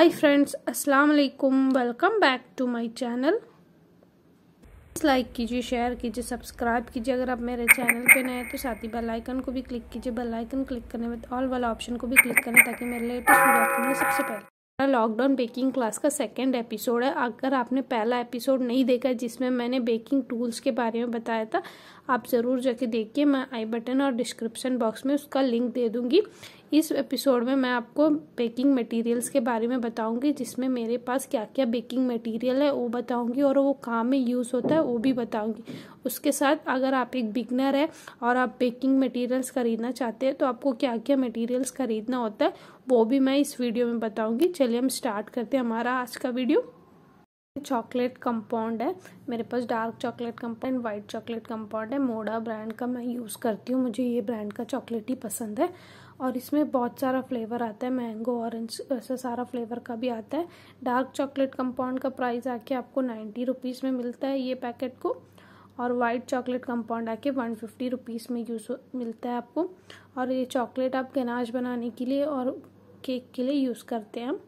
Hi friends, अस्सलाम वालेकुम welcome back to my channel like कीजिए शेयर कीजिए सब्सक्राइब कीजिए अगर आप मेरे चैनल पे नए तो साथ ही बेल आइकन को भी क्लिक कीजिए बेल आइकन क्लिक करने में ऑल वाला ऑप्शन को भी क्लिक करें ताकि मेरे लेटेस्ट वीडियो आपको मिले सबसे पहले लॉकडाउन बेकिंग क्लास का सेकेंड एपिसोड है अगर आपने पहला एपिसोड नहीं देखा जिसमें मैंने बेकिंग टूल्स के बारे में बताया था आप ज़रूर जाके देखिए मैं आई बटन और डिस्क्रिप्शन बॉक्स में उसका लिंक दे दूँगी इस एपिसोड में मैं आपको बेकिंग मटेरियल्स के बारे में बताऊंगी जिसमें मेरे पास क्या क्या बेकिंग मटेरियल है वो बताऊंगी और वो कहाँ में यूज़ होता है वो भी बताऊंगी उसके साथ अगर आप एक बिगनर है और आप बेकिंग मटेरियल्स ख़रीदना चाहते हैं तो आपको क्या क्या मटेरियल्स ख़रीदना होता है वो भी मैं इस वीडियो में बताऊँगी चलिए हम स्टार्ट करते हैं हमारा आज का वीडियो चॉकलेट कंपाउंड है मेरे पास dark chocolate compound white chocolate compound है मोड़ा ब्रांड का मैं यूज़ करती हूँ मुझे ये ब्रांड का चॉकलेट ही पसंद है और इसमें बहुत सारा फ्लेवर आता है मैंगो ऑरेंज ऐसा सारा फ्लेवर का भी आता है डार्क चॉकलेट कंपाउंड का प्राइस आके आपको नाइन्टी रुपीज़ में मिलता है ये पैकेट को और वाइट चॉकलेट कंपाउंड आके वन फिफ्टी रुपीज़ में यूज़ मिलता है आपको और ये चॉकलेट आप गनाज बनाने के लिए और केक के लिए यूज़ करते हैं हम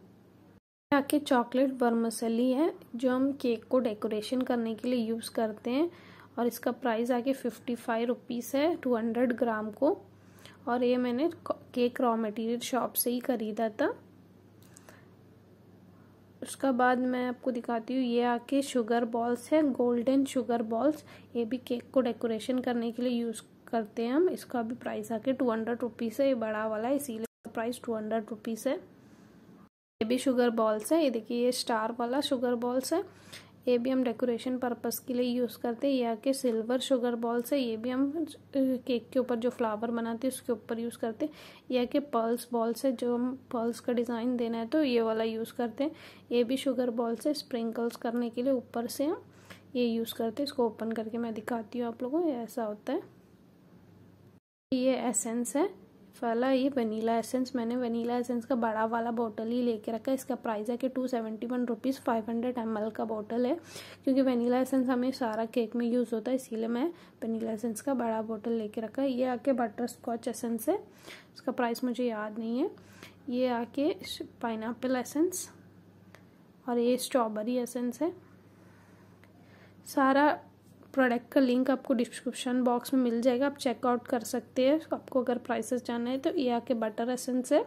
आके चॉकलेट बर्मसली है जो हम केक को डेकोरेशन करने के लिए यूज़ करते हैं और इसका प्राइस आके फिफ्टी फाइव रुपीज़ है टू हंड्रेड ग्राम को और ये मैंने केक रॉ मटेरियल शॉप से ही ख़रीदा था उसका बाद मैं आपको दिखाती हूँ ये आके शुगर बॉल्स है गोल्डन शुगर बॉल्स ये भी केक को डेकोरेशन करने के लिए यूज़ करते हैं हम इसका भी प्राइस आके टू हंड्रेड रुपीज़ है ये बड़ा वाला इसीलिए प्राइस टू हंड्रेड रुपीज़ है ये भी शुगर बॉल्स है ये देखिए ये स्टार वाला शुगर बॉल्स है ये भी हम डेकोरेशन पर्पस के लिए यूज़ करते हैं या कि सिल्वर शुगर बॉल से ये भी हम केक के ऊपर जो फ्लावर बनाते हैं उसके ऊपर यूज़ करते हैं या कि पर्ल्स बॉल से जो हम पर्ल्स का डिज़ाइन देना है तो ये वाला यूज़ करते हैं ये भी शुगर बॉल से स्प्रिंकल्स करने के लिए ऊपर से हम ये यूज़ करते हैं इसको ओपन करके मैं दिखाती हूँ आप लोगों को ऐसा होता है ये एसेंस है वाला ये वनीला एसेंस मैंने वनीला एसेंस का बड़ा वाला बोटल ही लेके रखा है इसका प्राइस है कि two seventy one rupees five hundred M L का बोटल है क्योंकि वनीला एसेंस हमें सारा केक में यूज़ होता है इसीलिए मैं वनीला एसेंस का बड़ा बॉटल लेके रखा है ये आके बटर स्कॉच एसेंस है इसका प्राइस मुझे याद नहीं है ये आके पाइन एसेंस और ये स्ट्रॉबेरी एसेंस है सारा प्रोडक्ट का लिंक आपको डिस्क्रिप्शन बॉक्स में मिल जाएगा आप चेकआउट कर सकते हैं आपको अगर प्राइसेस जानना है तो ये आके बटर एसेंस है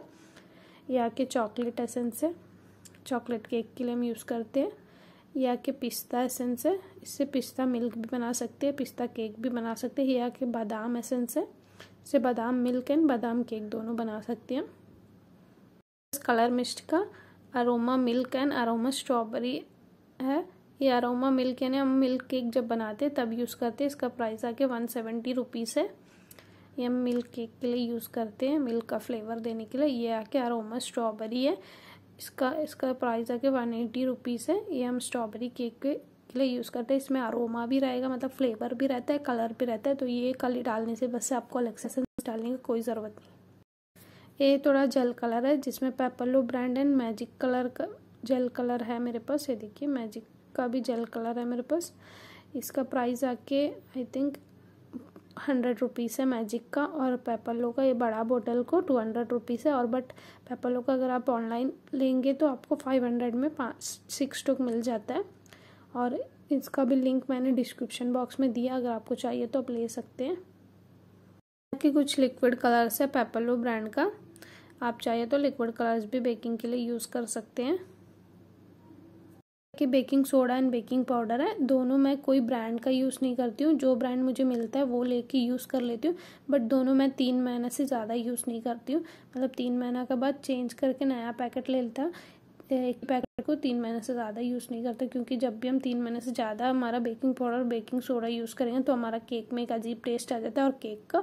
ये आके चॉकलेट एसेंस है चॉकलेट केक के लिए हम यूज़ करते हैं ये आके पिस्ता एसेंस है इससे पिस्ता मिल्क भी बना सकते हैं पिस्ता केक भी बना सकते हैं ये आके बादाम एसेंस है इससे बादाम मिल्क एंड बादाम केक दोनों बना सकते हैं कलर मिस्ट का aroma milk and aroma strawberry है ये अरोमा मिल्क यानी हम मिल्क केक जब बनाते तब यूज़ करते हैं इसका प्राइस आके वन सेवेंटी रुपीज़ है ये हम मिल्क केक के लिए यूज़ करते हैं मिल्क का फ्लेवर देने के लिए ये आके अरोमा स्ट्रॉबेरी है इसका इसका प्राइस आके वन एटी रुपीज़ है ये हम स्ट्रॉबेरी केक के लिए यूज़ करते हैं इसमें अरोमा भी रहेगा मतलब फ्लेवर भी रहता है कलर भी रहता है तो ये कली डालने से बस आपको अलग डालने की कोई ज़रूरत नहीं ये थोड़ा जेल कलर है जिसमें पेपलो ब्रांड एंड मैजिक कलर का जेल कलर है मेरे पास ये देखिए मैजिक का भी जेल कलर है मेरे पास इसका प्राइस आके आई थिंक हंड्रेड रुपीज़ है मैजिक का और पेपलो का ये बड़ा बोतल को टू हंड्रेड रुपीज़ है और बट पेपलो का अगर आप ऑनलाइन लेंगे तो आपको फाइव हंड्रेड में पाँच सिक्स टुक मिल जाता है और इसका भी लिंक मैंने डिस्क्रिप्शन बॉक्स में दिया अगर आपको चाहिए तो आप ले सकते हैं बाकी कुछ लिक्विड कलर्स है पेपलो ब्रांड का आप चाहिए तो लिक्विड कलर्स भी बेकिंग के लिए यूज़ कर सकते हैं कि baking soda and baking powder है दोनों मैं कोई ब्रांड का यूज़ नहीं करती हूँ जो ब्रांड मुझे मिलता है वो लेके यूज़ कर लेती हूँ बट दोनों मैं तीन महीने से ज़्यादा यूज़ नहीं करती हूँ मतलब तीन महीना के बाद चेंज करके नया पैकेट ले लेता एक पैकेट को तीन महीने से ज़्यादा यूज़ नहीं करते क्योंकि जब भी हम तीन महीने से ज़्यादा हमारा baking powder baking soda use करेंगे तो हमारा केक में एक अजीब टेस्ट आ जाता है और केक का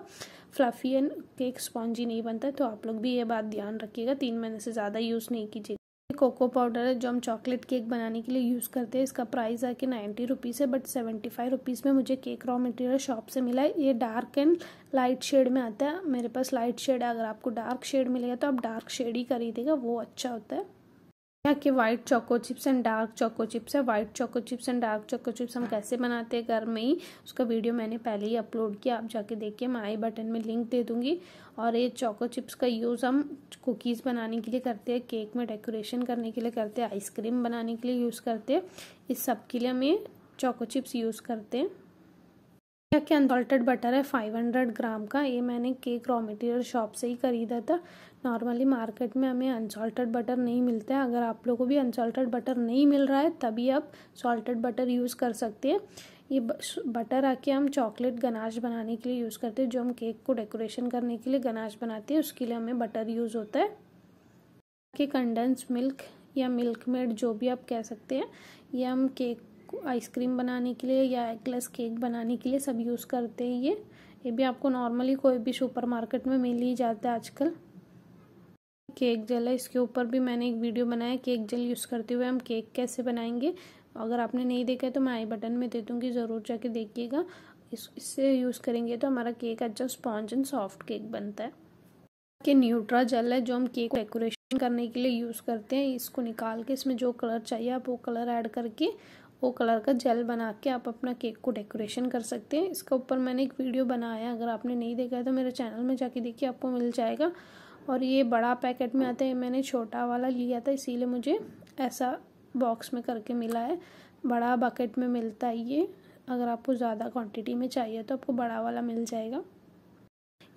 फ्लफी एंड केक स्पॉन्जी नहीं बनता है तो आप लोग भी ये बात ध्यान रखिएगा तीन महीने से ज़्यादा यूज़ नहीं कीजिएगा कोको पाउडर है जो हम चॉकलेट केक बनाने के लिए यूज़ करते हैं इसका प्राइस आके नाइन्टी रुपीज़ है बट सेवेंटी फाइव रुपीज़ में मुझे केक रॉ मटेरियल शॉप से मिला है ये डार्क एंड लाइट शेड में आता है मेरे पास लाइट शेड है अगर आपको डार्क शेड मिलेगा तो आप डार्क शेड ही खरीदेगा वो अच्छा होता है यहाँ के white choco chips and dark choco chips है white choco chips and dark choco chips हम कैसे बनाते हैं घर में ही उसका वीडियो मैंने पहले ही अपलोड किया आप जाके देखिए मैं आई बटन में लिंक दे दूंगी और ये चोको चिप्स का यूज़ हम कुकीज़ बनाने के लिए करते हैं केक में डेकोरेशन करने के लिए करते हैं आइसक्रीम बनाने के लिए यूज़ करते हैं इस सब के लिए हम ये चोको चिप्स यूज़ करते हैं यह अनसॉल्टेड बटर है 500 ग्राम का ये मैंने केक रॉ मटेरियल शॉप से ही ख़रीदा था नॉर्मली मार्केट में हमें अनसॉल्टेड बटर नहीं मिलता है अगर आप लोगों को भी अनसॉल्टेड बटर नहीं मिल रहा है तभी आप सॉल्टेड बटर यूज़ कर सकते हैं ये बटर आके हम चॉकलेट गनाश बनाने के लिए यूज़ करते हैं जो हम केक को डेकोरेशन करने के लिए गनाश बनाते हैं उसके लिए हमें बटर यूज़ होता है के कंडेंस मिल्क या मिल्क मेड जो भी आप कह सकते हैं ये हम केक आइसक्रीम बनाने के लिए या एक ग्लास केक बनाने के लिए सब यूज़ करते हैं ये ये भी आपको नॉर्मली कोई भी सुपर मार्केट में मिल ही जाता है आजकल केक जल है इसके ऊपर भी मैंने एक वीडियो बनाया केक जल यूज़ करते हुए हम केक कैसे बनाएंगे अगर आपने नहीं देखा है तो मैं आई बटन में दे दूँगी ज़रूर जाके देखिएगा इस इससे यूज़ करेंगे तो हमारा केक अच्छा स्पॉन्ज एंड सॉफ्ट केक बनता है के न्यूट्रा जल है जो हम केक डेकोरेशन करने के लिए यूज़ करते हैं इसको निकाल के इसमें जो कलर चाहिए आप वो कलर ऐड करके वो कलर का जेल बना के आप अपना केक को डेकोरेशन कर सकते हैं इसके ऊपर मैंने एक वीडियो बनाया अगर आपने नहीं देखा है तो मेरे चैनल में जाके देखिए आपको मिल जाएगा और ये बड़ा पैकेट में आता है मैंने छोटा वाला लिया था इसीलिए मुझे ऐसा बॉक्स में करके मिला है बड़ा बकेट में मिलता है ये अगर आपको ज़्यादा क्वांटिटी में चाहिए तो आपको बड़ा वाला मिल जाएगा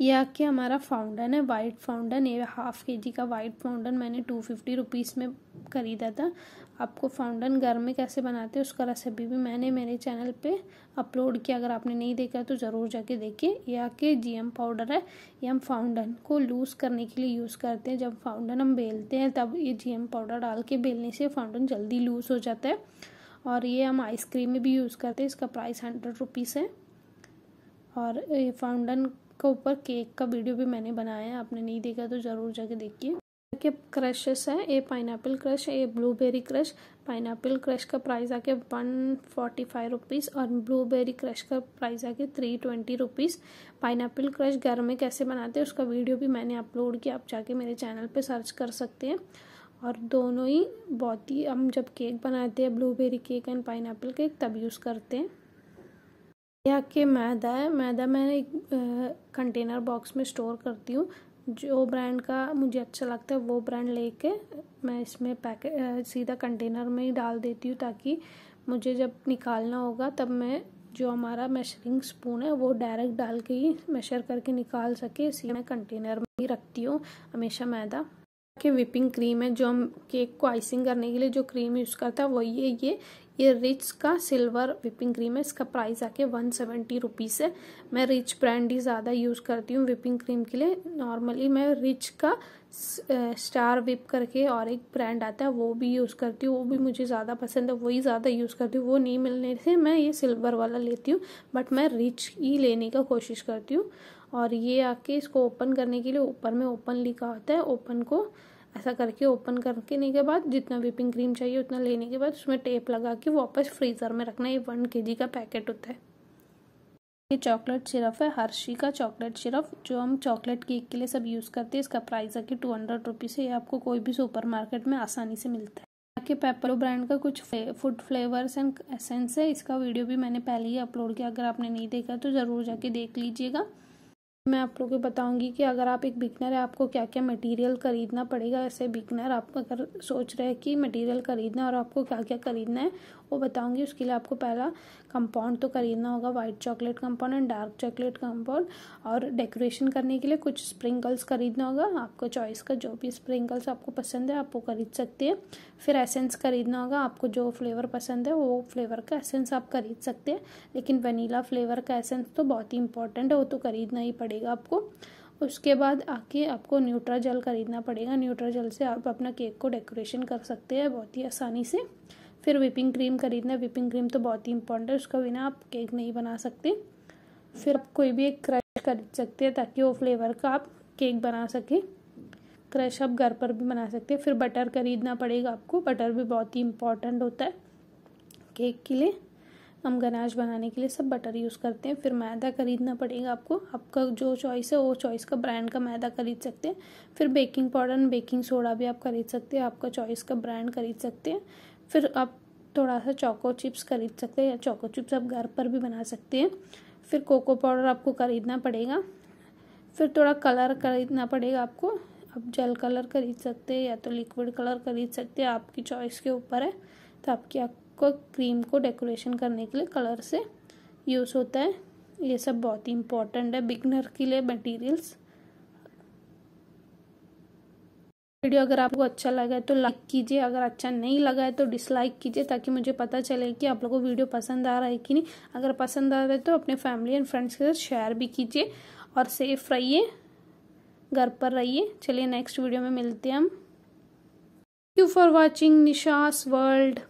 ये आके हमारा फाउंडन है वाइट फाउंडन ये हाफ़ के जी का वाइट फाउंडन मैंने टू फिफ्टी रुपीज़ में ख़रीदा था आपको फाउंडन घर में कैसे बनाते हैं उसका रेसिपी भी मैंने मेरे चैनल पे अपलोड किया अगर आपने नहीं देखा तो ज़रूर जाके देखिए ये आके जी पाउडर है ये हम फाउंडन को लूज़ करने के लिए यूज़ करते हैं जब फाउंडन हम बेलते हैं तब ये जी पाउडर डाल के बेलने से फाउंडन जल्दी लूज़ हो जाता है और ये हम आइसक्रीम में भी यूज़ करते हैं इसका प्राइस हंड्रेड रुपीज़ है और ये फाउंडन के ऊपर केक का वीडियो भी मैंने बनाया है आपने नहीं देखा तो ज़रूर जाके देखिए के क्रशेस है a pineapple crush a blueberry crush pineapple crush का प्राइस आके वन फोर्टी फाइव रुपीज़ और ब्लूबेरी क्रश का प्राइस आके three twenty rupees pineapple crush घर में कैसे बनाते हैं उसका वीडियो भी मैंने अपलोड किया आप जाके मेरे चैनल पे सर्च कर सकते हैं और दोनों ही बहुत ही हम जब केक बनाते हैं blueberry cake and pineapple cake तब यूज़ करते हैं यहाँ के मैदा है मैदा मैं एक कंटेनर बॉक्स में स्टोर करती हूँ जो ब्रांड का मुझे अच्छा लगता है वो ब्रांड लेके मैं इसमें पैकेट सीधा कंटेनर में ही डाल देती हूँ ताकि मुझे जब निकालना होगा तब मैं जो हमारा मेशरिंग स्पून है वो डायरेक्ट डाल के ही मेशर करके निकाल सके इसलिए मैं कंटेनर में ही रखती हूँ हमेशा मैदा के विपिंग क्रीम है जो हम केक को आइसिंग करने के लिए जो क्रीम यूज़ करता है वही है ये ये रिच का सिल्वर विपिंग क्रीम है इसका प्राइस आके वन सेवेंटी रुपीज़ है मैं रिच ब्रांड ही ज़्यादा यूज़ करती हूँ विपिंग क्रीम के लिए नॉर्मली मैं रिच का स्टार विप करके और एक ब्रांड आता है वो भी यूज़ करती हूँ वो भी मुझे ज़्यादा पसंद है वही ज़्यादा यूज़ करती हूँ वो नहीं मिलने से मैं ये सिल्वर वाला लेती हूँ बट मैं रिच ही लेने का कोशिश करती हूँ और ये आके इसको ओपन करने के लिए ऊपर में ओपन लिखा होता है ओपन को ऐसा करके ओपन करके के बाद जितना विपिंग क्रीम चाहिए उतना लेने के बाद उसमें टेप लगा के वापस फ्रीज़र में रखना ये वन के का पैकेट होता है ये चॉकलेट सिरप है हर्षी का चॉकलेट सिरप जो हम चॉकलेट केक के लिए सब यूज़ करते हैं इसका प्राइस है कि टू हंड्रेड रुपीज़ है ये आपको कोई भी सुपरमार्केट में आसानी से मिलता है आपके पेपरो ब्रांड का कुछ फूड फ्लेवर्स एंड एसेंस है इसका वीडियो भी मैंने पहले ही अपलोड किया अगर आपने नहीं देखा तो ज़रूर जाके देख लीजिएगा मैं आप लोगों को बताऊंगी कि अगर आप एक बिगनर है आपको क्या क्या मटेरियल खरीदना पड़ेगा ऐसे बिगनर आप अगर सोच रहे हैं कि मटेरियल खरीदना है और आपको क्या क्या खरीदना है वो बताऊंगी उसके लिए आपको पहला कंपाउंड तो खरीदना होगा white chocolate compound and dark chocolate compound और डेकोरेशन करने के लिए कुछ स्प्रिंकल्स खरीदना होगा आपको चॉइस का जो भी स्प्रिंकल्स आपको पसंद है आप वो खरीद सकते हैं फिर एसेंस खरीदना होगा आपको जो फ्लेवर पसंद है वो फ्लेवर का एसेंस आप खरीद सकते हैं लेकिन वनीला फ्लेवर का एसेंस तो बहुत ही इंपॉर्टेंट है वो तो खरीदना ही पड़ेगा पड़ेगा आपको उसके बाद आके आपको न्यूट्रा जल खरीदना पड़ेगा न्यूट्रा जल से आप अपना केक को डेकोरेशन कर सकते हैं बहुत ही आसानी से फिर विपिंग क्रीम खरीदना विपिंग क्रीम तो बहुत ही इंपॉर्टेंट है उसका बिना आप केक नहीं बना सकते फिर आप कोई भी एक क्रश खरीद सकते हैं ताकि वो फ्लेवर का आप केक बना सकें क्रश आप घर पर भी बना सकते हैं फिर बटर खरीदना पड़ेगा आपको बटर भी बहुत ही इंपॉर्टेंट होता है केक के लिए हम गनाश बनाने के लिए सब बटर यूज़ करते हैं फिर मैदा खरीदना पड़ेगा आपको आपका जो चॉइस है वो चॉइस का ब्रांड का मैदा खरीद सकते हैं फिर बेकिंग पाउडर बेकिंग सोडा भी आप खरीद सकते हैं आपका चॉइस का ब्रांड खरीद सकते हैं फिर आप थोड़ा सा चोको चिप्स खरीद सकते हैं या चोको चिप्स आप घर पर भी बना सकते हैं फिर कोको पाउडर आपको खरीदना पड़ेगा फिर थोड़ा कलर खरीदना पड़ेगा आपको आप जेल कलर खरीद सकते हैं या तो लिक्विड कलर खरीद सकते हैं आपकी चॉइस के ऊपर है तो आपकी आप को क्रीम को डेकोरेशन करने के लिए कलर से यूज़ होता है ये सब बहुत ही इंपॉर्टेंट है बिगनर के लिए मटेरियल्स वीडियो अगर आपको अच्छा लगा है तो लाइक कीजिए अगर अच्छा नहीं लगा है तो डिसलाइक कीजिए ताकि मुझे पता चले कि आप लोगों को वीडियो पसंद आ रहा है कि नहीं अगर पसंद आ रहा है तो अपने फैमिली एंड फ्रेंड्स के साथ शेयर भी कीजिए और सेफ रहिए घर पर रहिए चलिए नेक्स्ट वीडियो में मिलते हैं हम thank you for watching Nisha's world